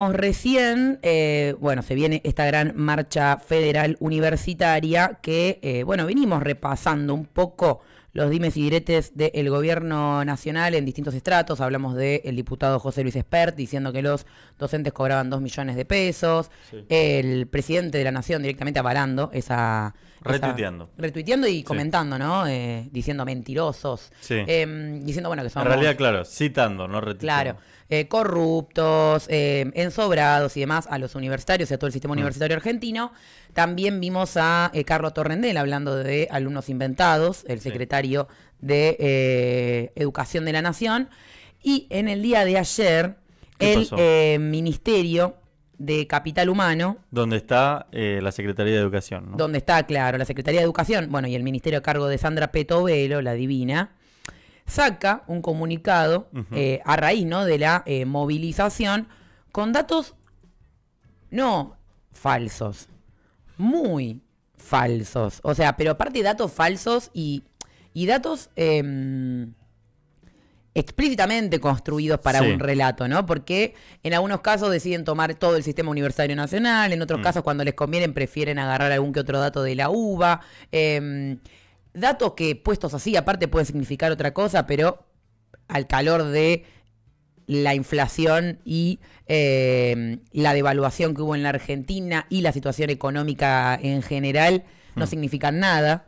recién, eh, bueno, se viene esta gran marcha federal universitaria que, eh, bueno, venimos repasando un poco los dimes y diretes del gobierno nacional en distintos estratos. Hablamos del diputado José Luis Espert diciendo que los docentes cobraban 2 millones de pesos. El presidente de la Nación directamente avalando esa... Retuiteando. retuiteando y comentando, ¿no? Eh, diciendo mentirosos. Sí. Em, diciendo, bueno, que son... En realidad, claro, citando, no retuiteando. Claro. Eh, corruptos, eh, ensobrados y demás a los universitarios y a todo el sistema mm. universitario argentino. También vimos a eh, Carlos Torrendel hablando de alumnos inventados, el secretario de Educación de la Nación. Y en el día de ayer, el Ministerio de Capital Humano. Donde está la Secretaría de Educación, ¿no? Donde está, claro, la Secretaría de Educación, bueno, y el ministerio a cargo de Sandra Petovelo, la divina, saca un comunicado eh, a raíz ¿no? de la eh, movilización con datos no falsos, muy falsos. O sea, pero aparte datos falsos y, datos em, explícitamente construidos para un relato, ¿no? Porque en algunos casos deciden tomar todo el sistema universitario nacional, en otros mm. casos cuando les conviene, prefieren agarrar algún que otro dato de la UBA. Em, Datos que puestos así, aparte pueden significar otra cosa, pero al calor de la inflación y eh, la devaluación que hubo en la Argentina y la situación económica en general no hmm. significan nada.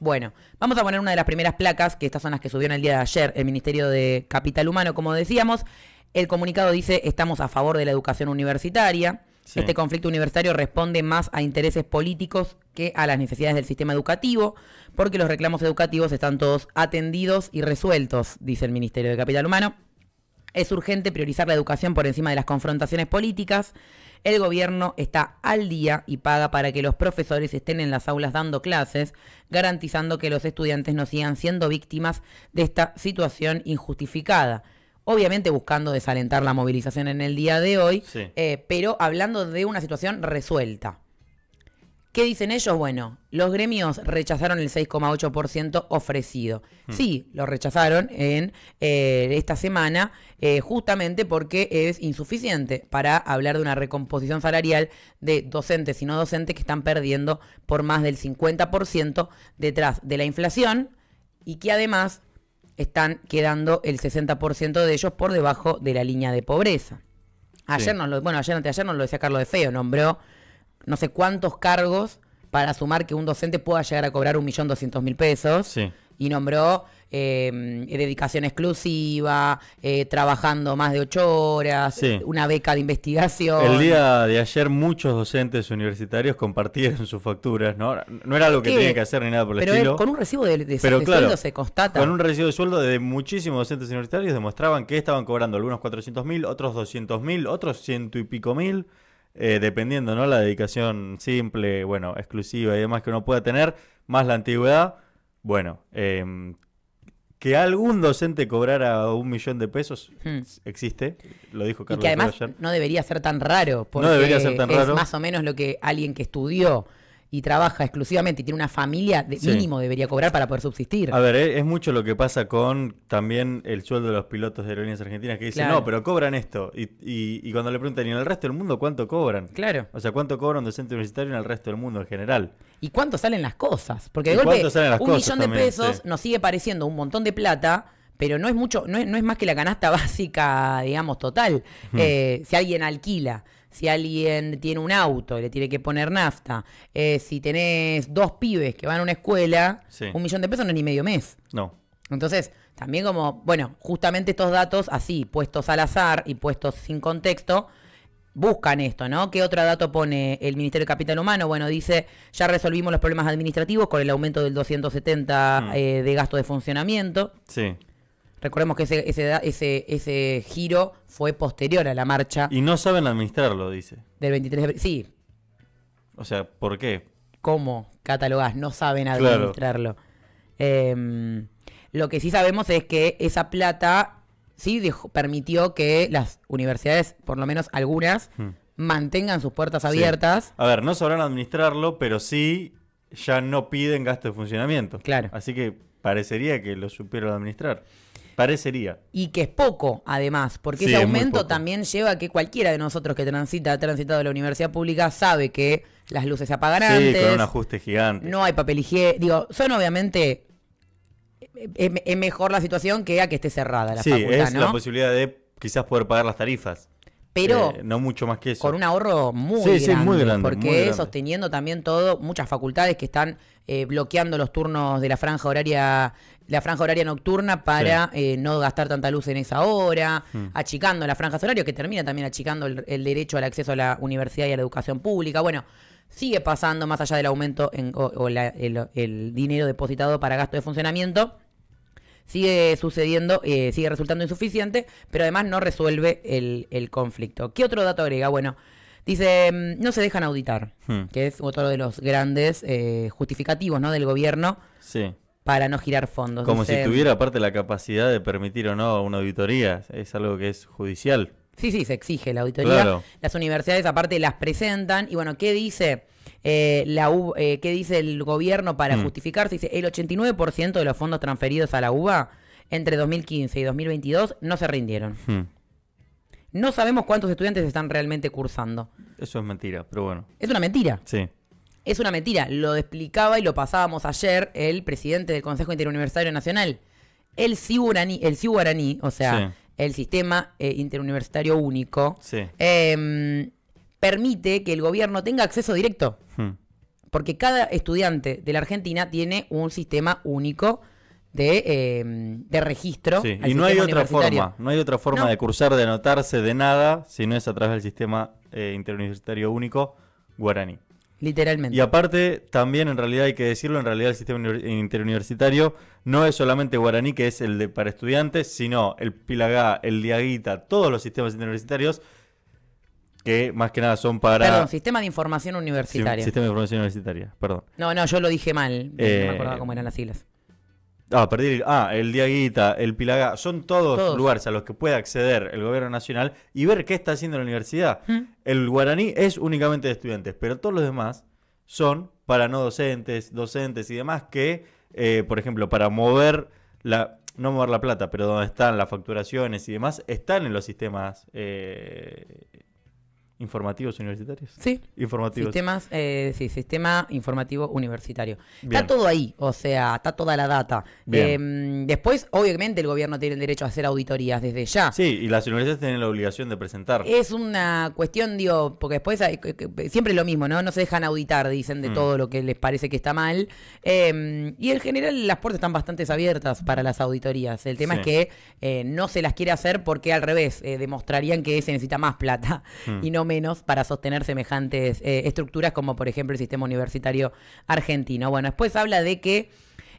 Bueno, vamos a poner una de las primeras placas, que estas son las que subieron el día de ayer el Ministerio de Capital Humano, como decíamos. El comunicado dice, estamos a favor de la educación universitaria. Este conflicto universitario responde más a intereses políticos que a las necesidades del sistema educativo, porque los reclamos educativos están todos atendidos y resueltos, dice el Ministerio de Capital Humano. Es urgente priorizar la educación por encima de las confrontaciones políticas. El gobierno está al día y paga para que los profesores estén en las aulas dando clases, garantizando que los estudiantes no sigan siendo víctimas de esta situación injustificada obviamente buscando desalentar la movilización en el día de hoy, eh, pero hablando de una situación resuelta. ¿Qué dicen ellos? Bueno, los gremios rechazaron el 6,8% ofrecido. Hmm. Sí, lo rechazaron en eh, esta semana, eh, justamente porque es insuficiente para hablar de una recomposición salarial de docentes y no docentes que están perdiendo por más del 50% detrás de la inflación y que además están quedando el 60% de ellos por debajo de la línea de pobreza. Ayer bueno nos lo, bueno, ayer nos lo decía Carlos de Feo, nombró no sé cuántos cargos para sumar que un docente pueda llegar a cobrar un millón doscientos mil pesos. Sí y nombró em, dedicación exclusiva, eh, trabajando más de ocho horas, una beca de investigación. El día de ayer muchos docentes universitarios compartieron sus facturas, ¿no? No era algo que tenían que hacer ni nada por el estilo. Pero con un recibo de, sueldo se constata. Con un recibo de sueldo de muchísimos docentes universitarios demostraban que estaban cobrando algunos 400.000, mil, otros 200.000, mil, otros ciento y pico mil. Eh, dependiendo, ¿no? La dedicación simple, bueno, exclusiva y demás que uno pueda tener, más la antigüedad bueno, em, que algún docente cobrara un millón de pesos hmm. existe, lo dijo Carlos. Y que además no debería ser tan raro, porque no debería ser tan raro. es más o menos lo que alguien que estudió y trabaja exclusivamente y tiene una familia, mínimo debería cobrar para poder subsistir. A ver, eh, es, mucho lo que pasa con también el sueldo de los pilotos de aerolíneas argentinas que dicen, no, pero cobran esto. Y, y, cuando le preguntan, ¿y en el resto del mundo cuánto cobran? Claro. O sea, ¿cuánto cobran un docente universitario en el resto del mundo en general? ¿Y cuánto salen las cosas? Porque de golpe, un millón de pesos nos sigue pareciendo un montón de plata pero no es mucho, no es, no es, más que la canasta básica, digamos, total. Hmm. Eh, si alguien alquila si alguien tiene un auto y le tiene que poner nafta, eh, si tenés dos pibes que van a una escuela, un millón de pesos no es ni medio mes. No. Entonces, también como, bueno, justamente estos datos así, puestos al azar y puestos sin contexto, buscan esto, ¿no? ¿Qué otro dato pone el Ministerio de Capital Humano? Bueno, dice, ya resolvimos los problemas administrativos con el aumento del 270 mm. eh, de gasto de funcionamiento. Sí. Recordemos que ese, ese, ese, ese giro fue posterior a la marcha. Y no saben administrarlo, dice. Del 23 de abril. Sí. O sea, ¿por qué? ¿Cómo catalogás? No saben administrarlo. Em, lo que sí sabemos es que esa plata sí permitió que las universidades, por lo menos algunas, hmm. mantengan sus puertas abiertas. A ver, no sabrán administrarlo, pero sí ya no piden gasto de funcionamiento. Claro. Así que parecería que lo supieron administrar. Parecería. Y que es poco, además, porque ese aumento también lleva a que cualquiera de nosotros que transita, ha transitado la universidad pública, sabe que las luces se apagarán sí, con un ajuste gigante. No hay papel higiénico. Digo, son obviamente. Eh, eh, es, mejor la situación que a que esté cerrada la sí, es la posibilidad de quizás poder pagar las tarifas. Pero eh, no mucho más que eso. Con un ahorro muy, grande, muy grande, porque sosteniendo también todo, muchas facultades que están bloqueando los turnos de la franja horaria la franja horaria nocturna para eh, no gastar tanta luz en esa hora, mm. achicando la franja horaria, que termina también achicando el, derecho al acceso a la universidad y a la educación pública. Bueno, sigue pasando más allá del aumento o, el, dinero depositado para gasto de funcionamiento. Sigue sucediendo, eh, sigue resultando insuficiente, pero además no resuelve el, conflicto. ¿Qué otro dato agrega? Bueno, Dice, mm, no se dejan auditar, hmm. que es otro de los grandes eh, justificativos ¿no? del gobierno. Sí para no girar fondos. Como si tuviera aparte la capacidad de permitir o no una auditoría, es algo que es judicial. Sí, sí, se exige la auditoría. Las universidades aparte las presentan y bueno, ¿qué dice? Eh, la eh, dice el gobierno para mm. justificarse? Dice, el 89% de los fondos transferidos a la UBA entre 2015 y 2022 no se rindieron. Mm. No sabemos cuántos estudiantes están realmente cursando. Eso es mentira, pero bueno. Es una mentira. Sí es una mentira. Lo explicaba y lo pasábamos ayer el presidente del Consejo Interuniversitario Nacional. El CIU guaraní, el o sea, el Sistema eh, Interuniversitario Único, em, permite que el gobierno tenga acceso directo. Hmm. Porque cada estudiante de la Argentina tiene un sistema único de, em, registro. y no hay otra forma, no hay otra forma de cursar, de anotarse, de nada, si no es a través del sistema eh, interuniversitario único guaraní. Literalmente. Y aparte, también en realidad hay que decirlo, en realidad el sistema interuniversitario no es solamente guaraní, que es el de para estudiantes, sino el Pilagá, el Diaguita, todos los sistemas interuniversitarios que más que nada son para... Perdón, Sistema de Información Universitaria. sistema de Información Universitaria, perdón. No, no, yo lo dije mal, eh, no me acordaba cómo eran las siglas. Ah, el, ah, el Diaguita, el Pilagá, son todos, lugares a los que puede acceder el gobierno nacional y ver qué está haciendo la universidad. El guaraní es únicamente de estudiantes, pero todos los demás son para no docentes, docentes y demás que, eh, por ejemplo, para mover la, no mover la plata, pero donde están las facturaciones y demás, están en los sistemas eh, Informativos universitarios. Sí. Informativos. Sistemas, eh, sí, sistema informativo universitario. Está todo ahí, o sea, está toda la data. Em, después, obviamente, el gobierno tiene el derecho a hacer auditorías desde ya. Sí, y las universidades tienen la obligación de presentar. Es una cuestión, digo, porque después siempre es lo mismo, ¿no? No se dejan auditar, dicen, de mm. todo lo que les parece que está mal. Em, y en general las puertas están bastante abiertas para las auditorías. El tema es que eh, no se las quiere hacer porque al revés, eh, demostrarían que se necesita más plata mm. y no menos para sostener semejantes eh, estructuras como por ejemplo el sistema universitario argentino. Bueno, después habla de que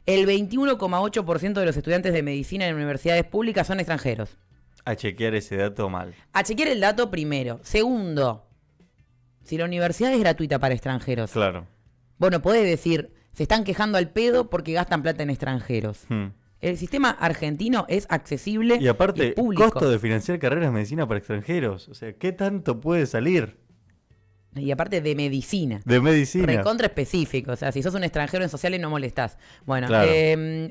el 21,8% de los estudiantes de medicina en universidades públicas son extranjeros. A chequear ese dato mal. A chequear el dato primero. Segundo, si la universidad es gratuita para extranjeros. Claro. Bueno, podés decir, se están quejando al pedo porque gastan plata en extranjeros. Hmm. El sistema argentino es accesible y aparte, y costo de financiar carreras de medicina para extranjeros. O sea, ¿qué tanto puede salir? Y aparte de medicina. De medicina. contra específico. O sea, si sos un extranjero en sociales no molestás. Bueno, em,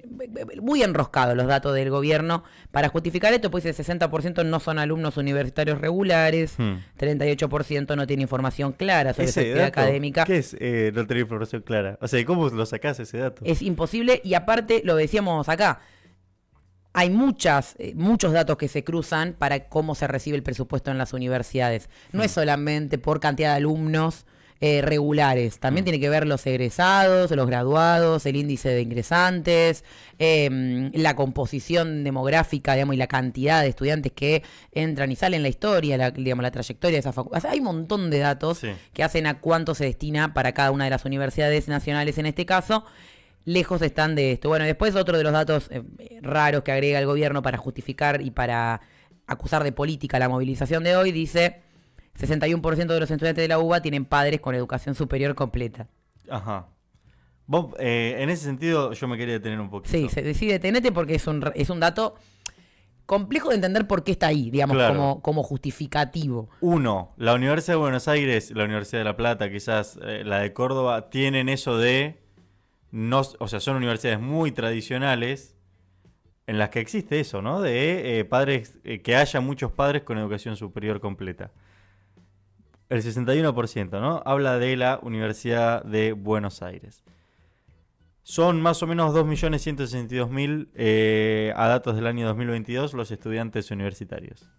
muy enroscados los datos del gobierno. Para justificar esto, pues el 60% no son alumnos universitarios regulares, 38% hmm. no tiene información clara sobre su actividad académica. ¿Qué es eh, no tener información clara? O sea, ¿cómo lo sacás ese dato? Es imposible y aparte, lo decíamos acá, hay muchas, eh, muchos datos que se cruzan para cómo se recibe el presupuesto en las universidades. No es mm. solamente por cantidad de alumnos eh, regulares, también mm. tiene que ver los egresados, los graduados, el índice de ingresantes, em, la composición demográfica, digamos, y la cantidad de estudiantes que entran y salen, la historia, la, digamos, la trayectoria de esa facultad. hay un montón de datos que hacen a cuánto se destina para cada una de las universidades nacionales en este caso lejos están de esto. Bueno, después otro de los datos eh, raros que agrega el gobierno para justificar y para acusar de política la movilización de hoy, dice 61% de los estudiantes de la UBA tienen padres con educación superior completa. Ajá. Eh, en ese sentido, yo me quería detener un poquito. Sí, se decide detenete porque es un, dato complejo de entender por qué está ahí, digamos, como, como justificativo. Uno, la Universidad de Buenos Aires, la Universidad de La Plata, quizás eh, la de Córdoba, tienen eso de o sea, son universidades muy tradicionales en las que existe eso, ¿no? De eh, padres, eh, que haya muchos padres con educación superior completa. El 61%, ¿no? Habla de la Universidad de Buenos Aires. Son más o menos 2.162.000 eh, a datos del año 2022 los estudiantes universitarios.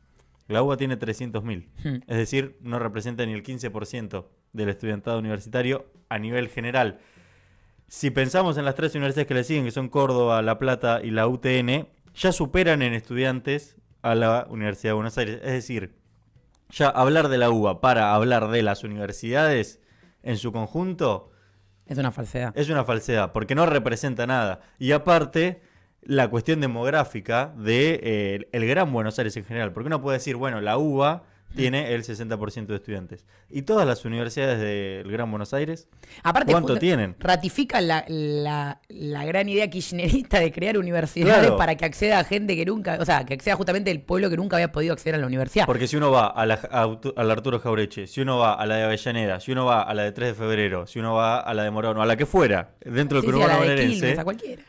La UBA tiene 300.000, hmm. es decir, no representa ni el 15% del estudiantado universitario a nivel general si pensamos en las tres universidades que le siguen, que son Córdoba, La Plata y la UTN, ya superan en estudiantes a la Universidad de Buenos Aires. Es decir, ya hablar de la UBA para hablar de las universidades en su conjunto... Es una falsedad. Es una falsedad, porque no representa nada. Y aparte, la cuestión demográfica de eh, el Gran Buenos Aires en general, porque uno puede decir, bueno, la UBA tiene el 60% de estudiantes. ¿Y todas las universidades del Gran Buenos Aires? ¿Cuánto tienen? Ratifica la, gran idea kirchnerista de crear universidades para que acceda a gente que nunca, o sea, que acceda justamente el pueblo que nunca había podido acceder a la universidad. Porque si uno va a la, Arturo Jaureche, si uno va a la de Avellaneda, si uno va a la de 3 de febrero, si uno va a la de Morón, a la que fuera, dentro del sí, a la cualquiera.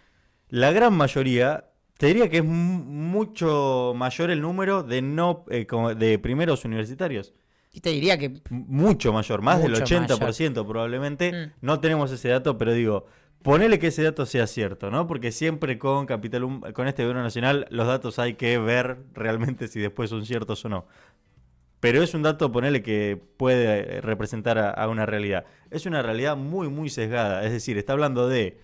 La gran mayoría te diría que es mucho mayor el número de no eh, de primeros universitarios. Y te diría que... Mucho mayor, más del 80% probablemente. Mm. No tenemos ese dato, pero digo, ponele que ese dato sea cierto, ¿no? Porque siempre con Capital con este gobierno nacional, los datos hay que ver realmente si después son ciertos o no. Pero es un dato, ponele, que puede eh, representar a una realidad. Es una realidad muy, muy sesgada. Es decir, está hablando de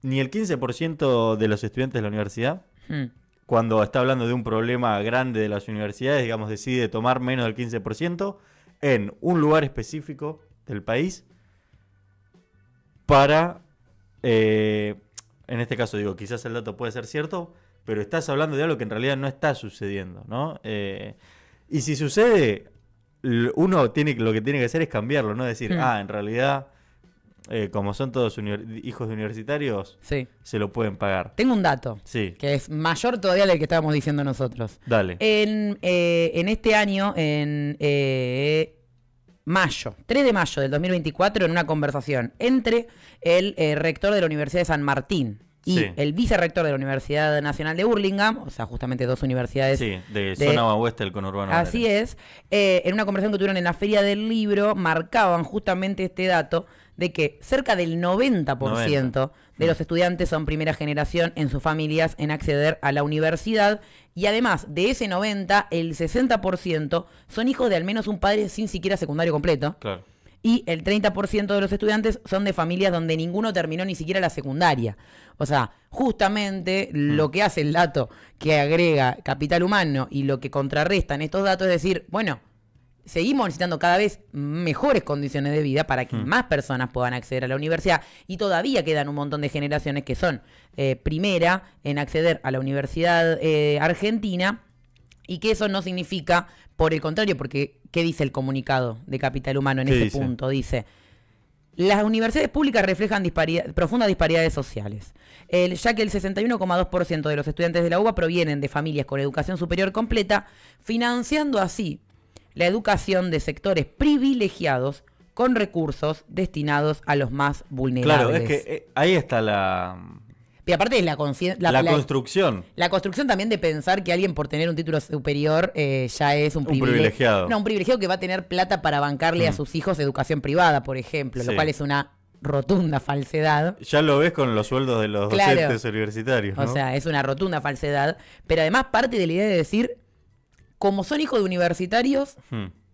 ni el 15% de los estudiantes de la universidad, Mm. Cuando está hablando de un problema grande de las universidades, digamos, decide tomar menos del 15% en un lugar específico del país para, eh, en este caso digo, quizás el dato puede ser cierto, pero estás hablando de algo que en realidad no está sucediendo, ¿no? Eh, y si sucede, uno tiene, lo que tiene que hacer es cambiarlo, no decir, mm. ah, en realidad eh, como son todos hijos de universitarios, sí. se lo pueden pagar. Tengo un dato que es mayor todavía del que estábamos diciendo nosotros. Dale. En, eh, este año, en eh, mayo, 3 de mayo del 2024, en una conversación entre el rector de la Universidad de San Martín, y el vicerrector de la Universidad Nacional de Burlingame, o sea, justamente dos universidades. Sí, de, zona oeste del conurbano. Así es. en una conversación que tuvieron en la Feria del Libro, marcaban justamente este dato de que cerca del 90%, de los estudiantes son primera generación en sus familias en acceder a la universidad y además de ese 90, el 60% son hijos de al menos un padre sin siquiera secundario completo. Y el 30% de los estudiantes son de familias donde ninguno terminó ni siquiera la secundaria. O sea, justamente mm. lo que hace el dato que agrega capital humano y lo que contrarrestan estos datos es decir, bueno, seguimos necesitando cada vez mejores condiciones de vida para que hmm. más personas puedan acceder a la universidad y todavía quedan un montón de generaciones que son eh, primera en acceder a la universidad eh, argentina y que eso no significa, por el contrario, porque ¿qué dice el comunicado de Capital Humano en ese punto? Dice... Las universidades públicas reflejan profundas disparidades sociales, el, ya que el 61,2% de los estudiantes de la UBA provienen de familias con educación superior completa, financiando así la educación de sectores privilegiados con recursos destinados a los más vulnerables. Claro, es que eh, ahí está la... Y aparte de la, la, construcción. La construcción también de pensar que alguien por tener un título superior eh, ya es un, un privilegiado. No, un privilegiado que va a tener plata para bancarle a mm. sus hijos educación privada, por ejemplo, lo cual es una rotunda falsedad. Ya lo ves con los sueldos de los docentes universitarios. O sea, es una rotunda falsedad. Pero además parte de la idea de decir, como son hijos de universitarios,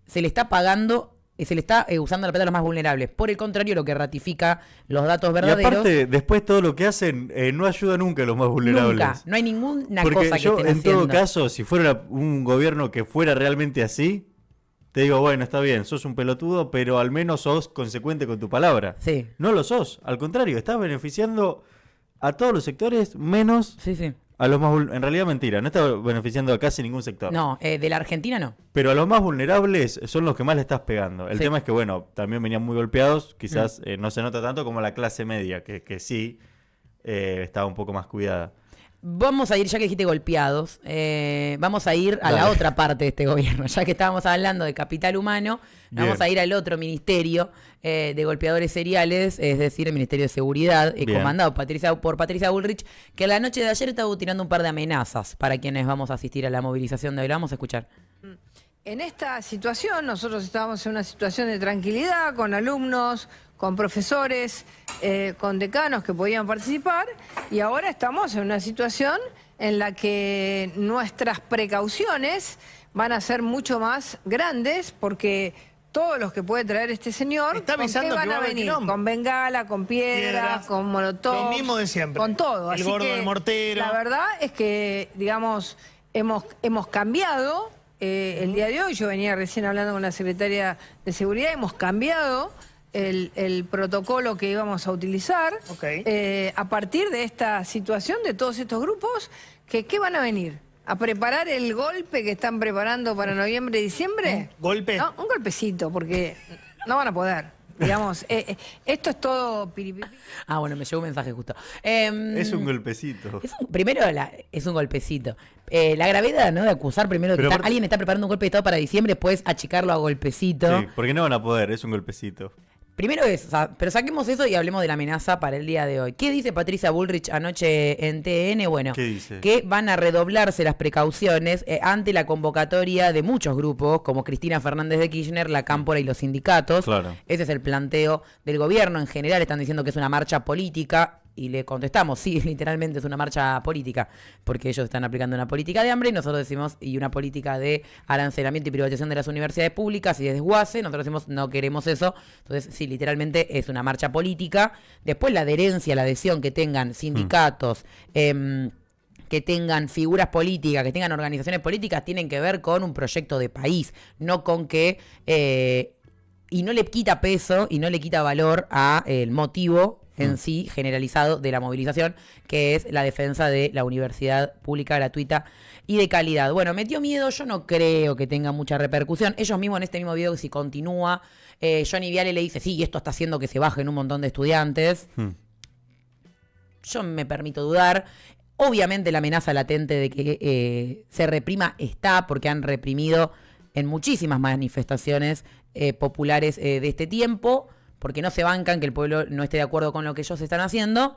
se le está pagando eh, se le está eh, usando la plata a los más vulnerables. Por el contrario, lo que ratifica los datos verdaderos. Y aparte, después todo lo que hacen eh, no ayuda nunca a los más vulnerables. Nunca, no hay ninguna cosa que en todo caso, si fuera un gobierno que fuera realmente así, te digo, bueno, está bien, sos un pelotudo, pero al menos sos consecuente con tu palabra. Sí. No lo sos, al contrario, estás beneficiando a todos los sectores menos sí, sí. A los más en realidad mentira, no está beneficiando a casi ningún sector. No, eh, de la Argentina no. Pero a los más vulnerables son los que más le estás pegando. El tema es que, bueno, también venían muy golpeados, quizás mm. eh, no se nota tanto como la clase media, que, que sí eh, estaba un poco más cuidada. Vamos a ir, ya que dijiste golpeados, eh, vamos a ir a la otra parte de este gobierno. Ya que estábamos hablando de capital humano, vamos a ir al otro ministerio eh, de golpeadores seriales, es decir, el Ministerio de Seguridad, eh, comandado por Patricia Bullrich, que la noche de ayer estaba tirando un par de amenazas para quienes vamos a asistir a la movilización de hoy. vamos a escuchar. Mm. En esta situación, nosotros estábamos en una situación de tranquilidad con alumnos con profesores, eh, con decanos que podían participar y ahora estamos en una situación en la que nuestras precauciones van a ser mucho más grandes porque todos los que puede traer este señor, Está ¿con van a venir? Con bengala, con piedras, con molotov. de siempre. Con todo. El Así gordo mortero. La verdad es que, digamos, hemos, hemos cambiado eh, el día de hoy. Yo venía recién hablando con la secretaria de Seguridad, hemos cambiado el, protocolo que íbamos a utilizar eh, a partir de esta situación de todos estos grupos, que ¿qué van a venir? ¿A preparar el golpe que están preparando para noviembre y diciembre? ¿Golpe? No, un golpecito, porque no van a poder. Digamos, eh, eh, esto es todo Ah, bueno, me llegó un mensaje justo. Em, es un golpecito. primero, es un golpecito. la gravedad, ¿no? De acusar primero que alguien está preparando un golpe de Estado para diciembre, puedes achicarlo a golpecito. Sí, porque no van a poder, es un golpecito. Primero es, pero saquemos eso y hablemos de la amenaza para el día de hoy. ¿Qué dice Patricia Bullrich anoche en TN? Bueno, que van a redoblarse las precauciones eh, ante la convocatoria de muchos grupos, como Cristina Fernández de Kirchner, la Cámpora y los sindicatos. Ese es el planteo del gobierno. En general están diciendo que es una marcha política y le contestamos, sí, literalmente es una marcha política, porque ellos están aplicando una política de hambre y nosotros decimos, y una política de arancelamiento y privatización de las universidades públicas y de desguace, nosotros decimos, no queremos eso. Entonces, sí, literalmente es una marcha política. Después la adherencia, la adhesión que tengan sindicatos, hmm. em, que tengan figuras políticas, que tengan organizaciones políticas, tienen que ver con un proyecto de país, no con que... Eh, y no le quita peso y no le quita valor al el motivo en mm. sí generalizado de la movilización, que es la defensa de la universidad pública gratuita y de calidad. Bueno, me dio miedo, yo no creo que tenga mucha repercusión. Ellos mismos en este mismo video, si continúa, eh, Johnny Viale le dice, sí, esto está haciendo que se bajen un montón de estudiantes. Mm. Yo me permito dudar. Obviamente la amenaza latente de que eh, se reprima está porque han reprimido en muchísimas manifestaciones eh, populares de este tiempo porque no se bancan que el pueblo no esté de acuerdo con lo que ellos están haciendo.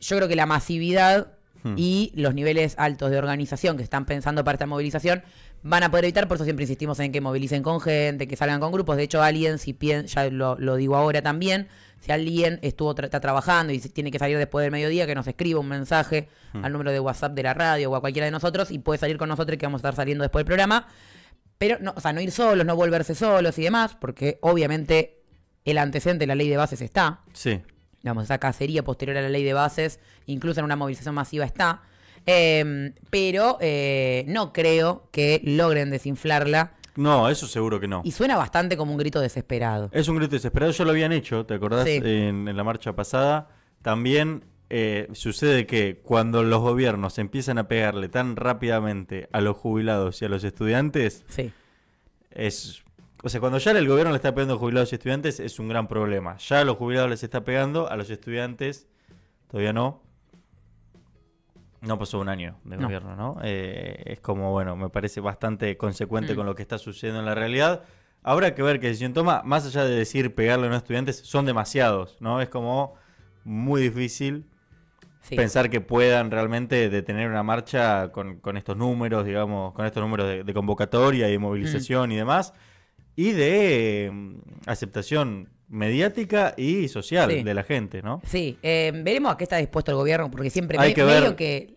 Yo creo que la masividad hmm. y los niveles altos de organización que están pensando para esta movilización van a poder evitar, por eso siempre insistimos en que movilicen con gente, que salgan con grupos. De hecho, alguien, si piensa, ya lo, digo ahora también, si alguien estuvo está trabajando y tiene que salir después del mediodía, que nos escriba un mensaje hmm. al número de WhatsApp de la radio o a cualquiera de nosotros y puede salir con nosotros y que vamos a estar saliendo después del programa. Pero, no, o sea, no ir solos, no volverse solos y demás, porque obviamente el antecedente de la ley de bases está. Sí. Digamos, esa cacería posterior a la ley de bases, incluso en una movilización masiva está. Em, pero eh, no creo que logren desinflarla. No, eso seguro que no. Y suena bastante como un grito desesperado. Es un grito desesperado, Yo lo habían hecho, ¿te acordás? en la marcha pasada. También eh, sucede que cuando los gobiernos empiezan a pegarle tan rápidamente a los jubilados y a los estudiantes, es o sea, cuando ya el gobierno le está pegando a jubilados y estudiantes, es un gran problema. Ya a los jubilados les está pegando, a los estudiantes todavía no. No pasó un año de gobierno, ¿no? Eh, es como, bueno, me parece bastante consecuente mm. con lo que está sucediendo en la realidad. Habrá que ver que decisión toma, más allá de decir pegarle a los estudiantes, son demasiados, ¿no? Es como muy difícil Pensar que puedan realmente detener una marcha con, estos números, digamos, con estos números de, convocatoria y de movilización mm. y demás, y de mm, aceptación mediática y social de la gente, ¿no? Sí, em, veremos a qué está dispuesto el gobierno, porque siempre Hay que ver... que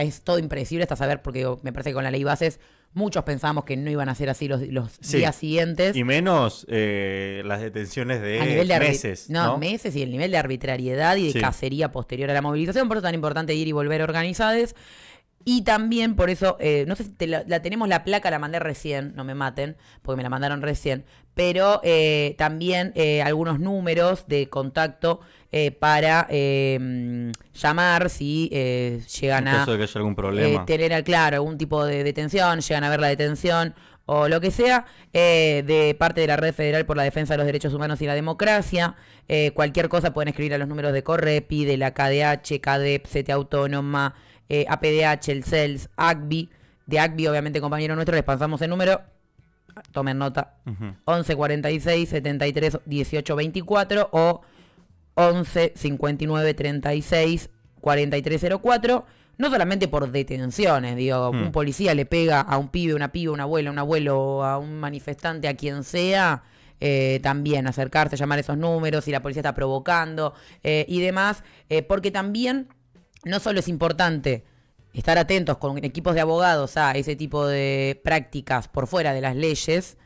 es todo impredecible hasta saber, porque me parece que con la ley bases Muchos pensábamos que no iban a ser así los, días siguientes. Y menos eh, las detenciones de, nivel de meses. No, meses y el nivel de arbitrariedad y de cacería posterior a la movilización. Por eso es tan importante ir y volver organizadas. Y también por eso, eh, no sé si la, tenemos la placa, la mandé recién, no me maten, porque me la mandaron recién, pero eh, también eh, algunos números de contacto para em, llamar si llegan a algún problema. tener, claro, algún tipo de detención, llegan a ver la detención o lo que sea, de parte de la Red Federal por la Defensa de los Derechos Humanos y la Democracia. cualquier cosa pueden escribir a los números de Correpi, de la KDH, KDEP, CT Autónoma, APDH, eh, el CELS, ACBI. De ACBI, obviamente, compañero nuestro, les pasamos el número. Tomen nota. Uh 11 46 73 18 o 11 59 36 No solamente por detenciones, digo, hmm. un policía le pega a un pibe, una piba, una abuela, un abuelo, a un manifestante, a quien sea, eh, también acercarse, llamar esos números, si la policía está provocando eh, y demás, porque también no solo es importante estar atentos con equipos de abogados a ese tipo de prácticas por fuera de las leyes,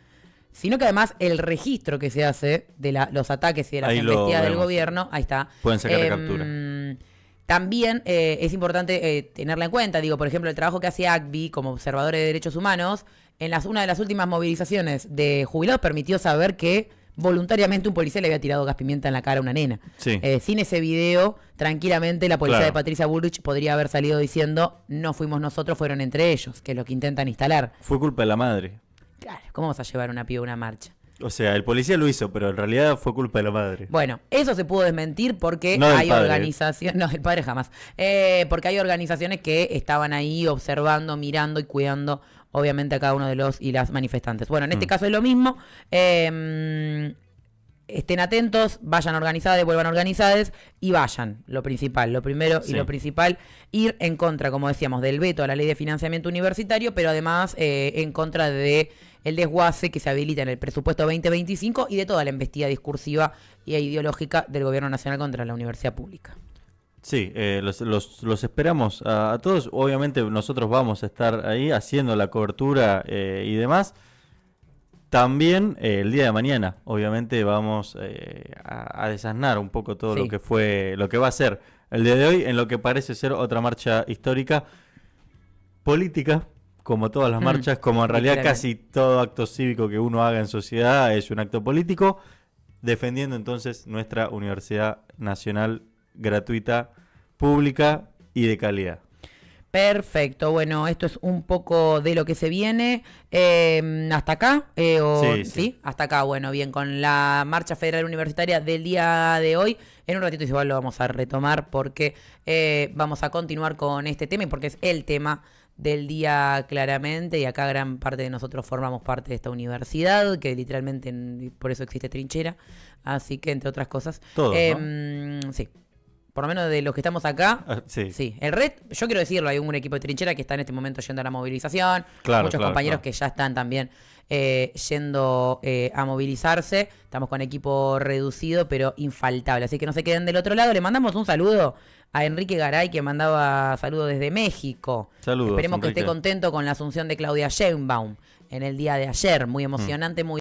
sino que además el registro que se hace de los ataques y de las ahí del gobierno, ahí está. Pueden sacar em, captura. También eh, es importante eh, tenerla en cuenta, digo, por ejemplo, el trabajo que hace ACBI como observador de derechos humanos, en una de las últimas movilizaciones de jubilados permitió saber que voluntariamente un policía le había tirado gas pimienta en la cara a una nena. Eh, sin ese video, tranquilamente la policía de Patricia Bullrich podría haber salido diciendo, no fuimos nosotros, fueron entre ellos, que es lo que intentan instalar. Fue culpa de la madre. Claro, ¿cómo vas a llevar una piba a una marcha? O sea, el policía lo hizo, pero en realidad fue culpa de la madre. Bueno, eso se pudo desmentir porque hay ¿eh? organizaciones. No, el padre jamás. Eh, porque hay organizaciones que estaban ahí observando, mirando y cuidando obviamente, a cada uno de los y las manifestantes. Bueno, en este mm. caso es lo mismo. Em, estén atentos, vayan organizadas, vuelvan organizadas y vayan. Lo principal, lo primero y lo principal, ir en contra, como decíamos, del veto a la ley de financiamiento universitario, pero además eh, en contra de el desguace que se habilita en el presupuesto 2025 y de toda la embestida discursiva e ideológica del gobierno nacional contra la universidad pública. Sí, eh, los, los, esperamos a, todos. Obviamente nosotros vamos a estar ahí haciendo la cobertura eh, y demás. También eh, el día de mañana, obviamente vamos a, a, desasnar un poco todo lo que fue, lo que va a ser el día de hoy en lo que parece ser otra marcha histórica política, como todas las mm. marchas, como en realidad casi todo acto cívico que uno haga en sociedad es un acto político, defendiendo entonces nuestra Universidad Nacional gratuita, pública y de calidad. Perfecto, bueno, esto es un poco de lo que se viene. Em, ¿Hasta acá? Eh, sí, hasta acá, bueno, bien, con la marcha federal universitaria del día de hoy. En un ratito igual lo vamos a retomar porque eh, vamos a continuar con este tema y porque es el tema del día claramente y acá gran parte de nosotros formamos parte de esta universidad que literalmente por eso existe trinchera así que entre otras cosas em, sí por lo menos de los que estamos acá. Ah, sí. sí. El red, yo quiero decirlo, hay un equipo de trinchera que está en este momento yendo a la movilización. muchos compañeros que ya están también eh, yendo eh, a movilizarse. Estamos con equipo reducido, pero infaltable. Así que no se queden del otro lado. Le mandamos un saludo a Enrique Garay, que mandaba saludos desde México. Saludos. Esperemos que esté contento con la asunción de Claudia Sheinbaum en el día de ayer. Muy mm. emocionante, muy